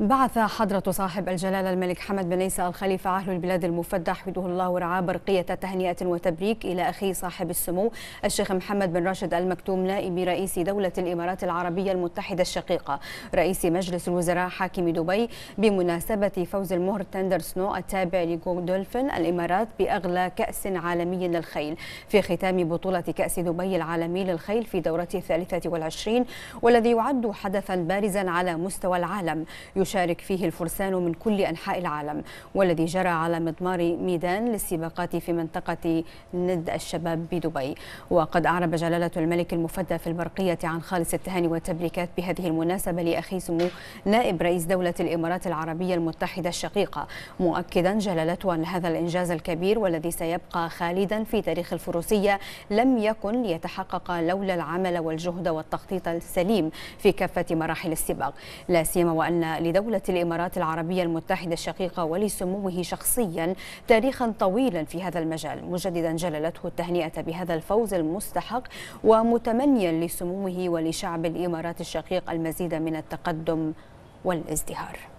بعث حضرة صاحب الجلالة الملك حمد بن عيسى الخليفة أهل البلاد المفدى حفظه الله ورعاه برقية تهنئة وتبريك إلى أخي صاحب السمو الشيخ محمد بن راشد المكتوم نائب رئيس دولة الإمارات العربية المتحدة الشقيقة رئيس مجلس الوزراء حاكم دبي بمناسبة فوز المهر تندر سنو التابع لجو الإمارات بأغلى كأس عالمي للخيل في ختام بطولة كأس دبي العالمي للخيل في دورته الثالثة والعشرين والذي يعد حدثا بارزا على مستوى العالم يشارك فيه الفرسان من كل أنحاء العالم والذي جرى على مضمار ميدان للسباقات في منطقة ند الشباب بدبي وقد أعرب جلالة الملك المفدى في البرقية عن خالص التهاني والتبريكات بهذه المناسبة لأخي سمو نائب رئيس دولة الإمارات العربية المتحدة الشقيقة مؤكدا جلالته أن هذا الإنجاز الكبير والذي سيبقى خالدا في تاريخ الفروسية لم يكن ليتحقق لولا العمل والجهد والتخطيط السليم في كافة مراحل السباق لا سيما وأن لدولة الإمارات العربية المتحدة الشقيقة ولسموه شخصيا تاريخا طويلا في هذا المجال مجددا جللته التهنئة بهذا الفوز المستحق ومتمنيا لسموه ولشعب الإمارات الشقيق المزيد من التقدم والازدهار